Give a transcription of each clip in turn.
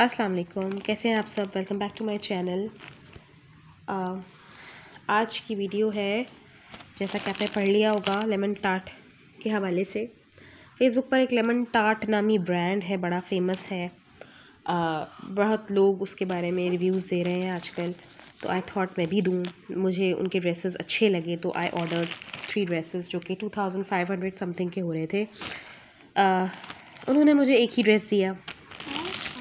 अस्सलाम वालेकुम कैसे हैं आप सब welcome back to my channel आज की वीडियो है जैसा कि आपने पढ़ लिया होगा लेमन टार्ट के हवाले से फेसबुक पर एक लेमन टार्ट नामी ब्रांड है बड़ा फेमस है आ, बहुत लोग उसके बारे में रिव्यूज़ दे रहे हैं आजकल तो आई थॉट मैं भी दूँ मुझे उनके ड्रेसेस अच्छे लगे तो आई ऑर्डर थ्री ड्रेसेस जो कि two thousand five hundred something के हो रहे थे आ, उन्होंने मुझे एक ही ड्रेस दिया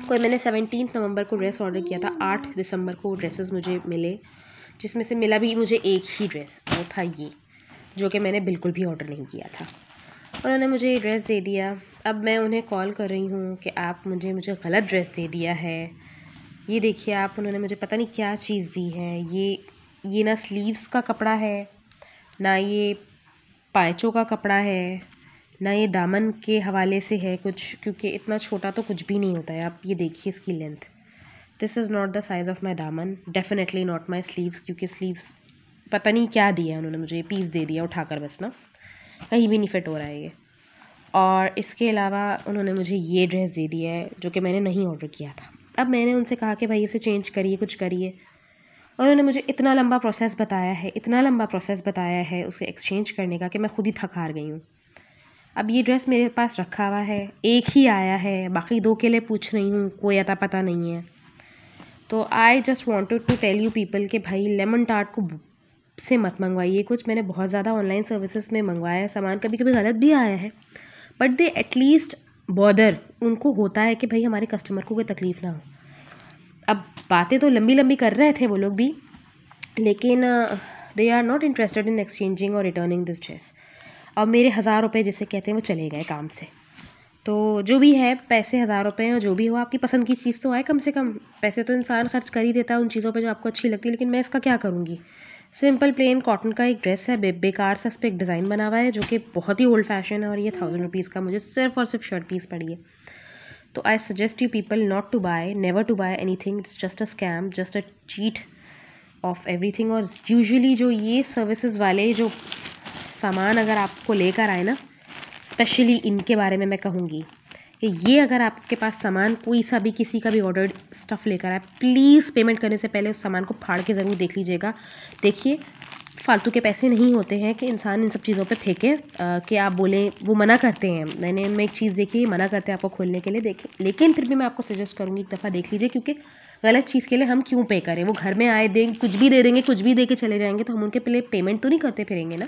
कोई मैंने सेवनटीन नवंबर को ड्रेस ऑर्डर किया था आठ दिसंबर को ड्रेसेस मुझे मिले जिसमें से मिला भी मुझे एक ही ड्रेस वो था ये जो कि मैंने बिल्कुल भी ऑर्डर नहीं किया था उन्होंने मुझे ये ड्रेस दे दिया अब मैं उन्हें कॉल कर रही हूँ कि आप मुझे मुझे गलत ड्रेस दे दिया है ये देखिए आप उन्होंने मुझे पता नहीं क्या चीज़ दी है ये ये ना स्लीव्स का कपड़ा है ना ये पाइचों का कपड़ा है ना ये दामन के हवाले से है कुछ क्योंकि इतना छोटा तो कुछ भी नहीं होता है आप ये देखिए इसकी length this is not the size of my दामन डेफिनेटली नॉट माई स्लीव्स क्योंकि स्लीव्स पता नहीं क्या दिया है उन्होंने मुझे पीस दे दिया उठाकर बस ना कहीं भी नहीं फिट हो रहा है ये और इसके अलावा उन्होंने मुझे ये ड्रेस दे दिया है जो कि मैंने नहीं ऑर्डर किया था अब मैंने उनसे कहा कि भाई इसे चेंज करिए कुछ करिए और उन्होंने मुझे इतना लंबा प्रोसेस बताया है इतना लंबा प्रोसेस बताया है उसे एक्सचेंज करने का कि मैं खुद ही थक हार गई हूँ अब ये ड्रेस मेरे पास रखा हुआ है एक ही आया है बाकी दो के लिए पूछ रही हूँ कोई अता पता नहीं है तो I just wanted to tell you people के भाई लेमन टार्ट को से मत मंगवाइए कुछ मैंने बहुत ज़्यादा ऑनलाइन सर्विसेज में मंगवाया है सामान कभी कभी गलत भी आया है बट दे एटलीस्ट बॉर्डर उनको होता है कि भाई हमारे कस्टमर को कोई तकलीफ़ ना हो अब बातें तो लंबी लंबी कर रहे थे वो लोग भी लेकिन they are not interested in exchanging और रिटर्निंग दिस ड्रेस और मेरे हज़ार रुपये जिसे कहते हैं वो चले गए काम से तो जो भी है पैसे हज़ार रुपये हैं जो भी हो आपकी पसंद की चीज़ तो आए कम से कम पैसे तो इंसान खर्च कर ही देता है उन चीज़ों पे जो आपको अच्छी लगती है लेकिन मैं इसका क्या करूँगी सिंपल प्लेन कॉटन का एक ड्रेस है बे, बेकार सा इस पर एक डिज़ाइन बना हुआ है जो कि बहुत ही ओल्ड फैशन है और ये थाउजेंड रुपीज़ का मुझे सिर्फ और सिर्फ शर्ट पीस पड़ी है तो I suggest you people not to buy never to buy anything it's just a scam just a cheat of everything और यूजली जो ये सर्विसज वाले जो सामान अगर आपको लेकर आए ना स्पेशली इनके बारे में मैं कहूँगी कि ये अगर आपके पास सामान कोई सा भी किसी का भी ऑर्डर स्टफ़ लेकर आए प्लीज़ पेमेंट करने से पहले उस सामान को फाड़ के ज़रूर देख लीजिएगा देखिए फालतू के पैसे नहीं होते हैं कि इंसान इन सब चीज़ों पे फेंके कि आप बोलें वो मना करते हैं मैंने मैं एक चीज़ देखी मना करते हैं आपको खोलने के लिए देखे लेकिन फिर भी मैं आपको सजेस्ट करूँगी एक दफ़ा देख लीजिए क्योंकि गलत चीज़ के लिए हम क्यों पे करें वो घर में आए दें कुछ भी दे देंगे कुछ भी दे के चले जाएंगे तो हम उनके पहले पेमेंट तो नहीं करते फिरेंगे ना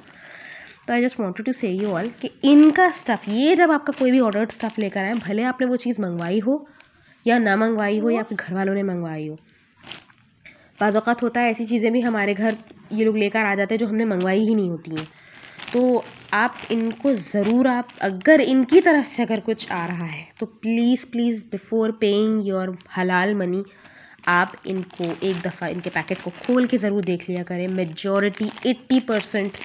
तो I just wanted to say you all कि इनका स्टफ़ ये जब आपका कोई भी ऑर्डर स्टफ़ लेकर आए भले आपने वो चीज़ मंगवाई हो या ना मंगवाई हो या आपके घर वालों ने मंगवाई हो बाज़ात होता है ऐसी चीज़ें भी हमारे घर ये लोग लेकर आ जाते हैं जो हमने मंगवाई ही नहीं होती हैं तो आप इनको ज़रूर आप अगर इनकी तरफ से अगर कुछ आ रहा है तो please please before paying your हलाल मनी आप इनको एक दफ़ा इनके पैकेट को खोल के ज़रूर देख लिया करें मेजॉरिटी एट्टी परसेंट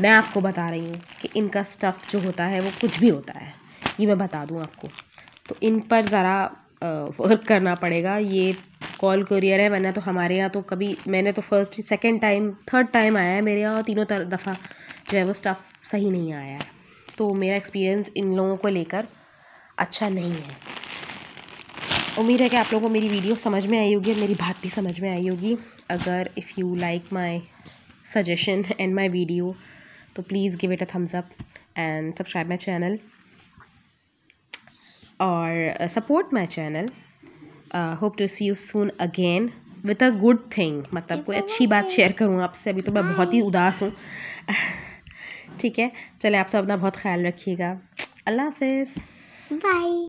मैं आपको बता रही हूँ कि इनका स्टफ़ जो होता है वो कुछ भी होता है ये मैं बता दूँ आपको तो इन पर ज़रा वर्क करना पड़ेगा ये कॉल करियर है वरना तो हमारे यहाँ तो कभी मैंने तो first second time third time आया है मेरे यहाँ और तीनों दफ़ा जो है वो स्टफ़ सही नहीं आया है तो मेरा एक्सपीरियंस इन लोगों को लेकर अच्छा नहीं है उम्मीद है कि आप लोगों को मेरी वीडियो समझ में आई होगी और मेरी बात भी समझ में आई होगी अगर if you like my suggestion and my video तो please give it a thumbs up and subscribe my channel और support my channel hope to see you soon again with a good thing मतलब कोई अच्छी बात share करूँ आपसे अभी तो मैं बहुत ही उदास हूँ ठीक है चले आप सब अपना बहुत ख्याल रखिएगा अल्लाह हाफिज़ बाय